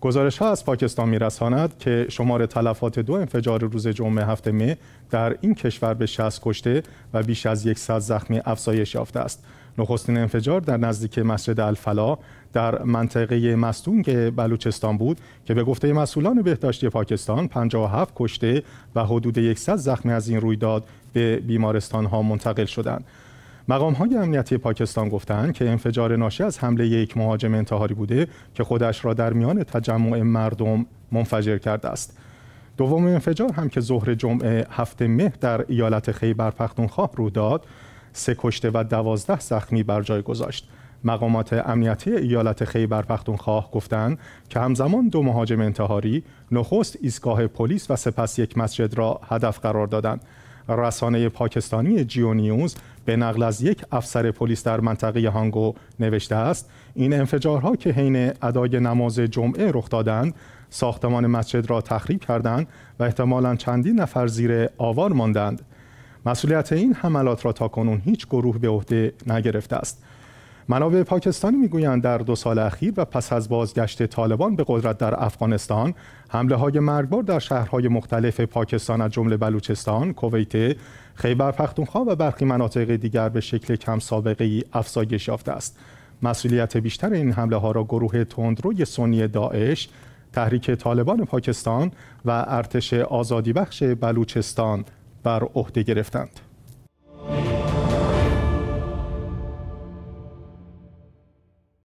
گزارش ها از پاکستان میرساند که شمار تلفات دو انفجار روز جمعه هفته می در این کشور به 60 کشته و بیش از 100 زخمی افزایش یافته است. نخستین انفجار در نزدیک مسجد الفلا در منطقه مستونگ که بلوچستان بود که به گفته مسئولان بهداشتی پاکستان 57 کشته و حدود 100 زخمی از این رویداد به بیمارستان ها منتقل شدند. مقام های امنیتی پاکستان گفتند که انفجار ناشی از حمله یک مهاجم انتحاری بوده که خودش را در میان تجمع مردم منفجر کرده است. دوم انفجار هم که ظهر جمعه هفته مه در ایالت خیبر پختونخوا رو داد سه کشته و دوازده زخمی بر جای گذاشت. مقامات امنیتی ایالت خیبر پختونخوا گفتند که همزمان دو مهاجم انتحاری نخست ایستگاه پلیس و سپس یک مسجد را هدف قرار دادند. رسانه پاکستانی جیو به نقل از یک افسر پلیس در منطقه هانگو نوشته است این انفجارها که حین ادای نماز جمعه رخ دادند ساختمان مسجد را تخریب کردند و احتمالا چندین نفر زیر آوار ماندند مسئولیت این حملات را تا کنون هیچ گروه به عهده نگرفته است منابع پاکستانی میگویند در دو سال اخیر و پس از بازگشت طالبان به قدرت در افغانستان حمله های مرگبار در شهرهای مختلف پاکستان از جمله بلوچستان، کویت، خیبر پختونخوا و برخی مناطق دیگر به شکل کم سابقه ای افزایش یافته است. مسئولیت بیشتر این حمله ها را گروه تندروی سنی داعش، تحریک طالبان پاکستان و ارتش آزادی بخش بلوچستان بر عهده گرفتند.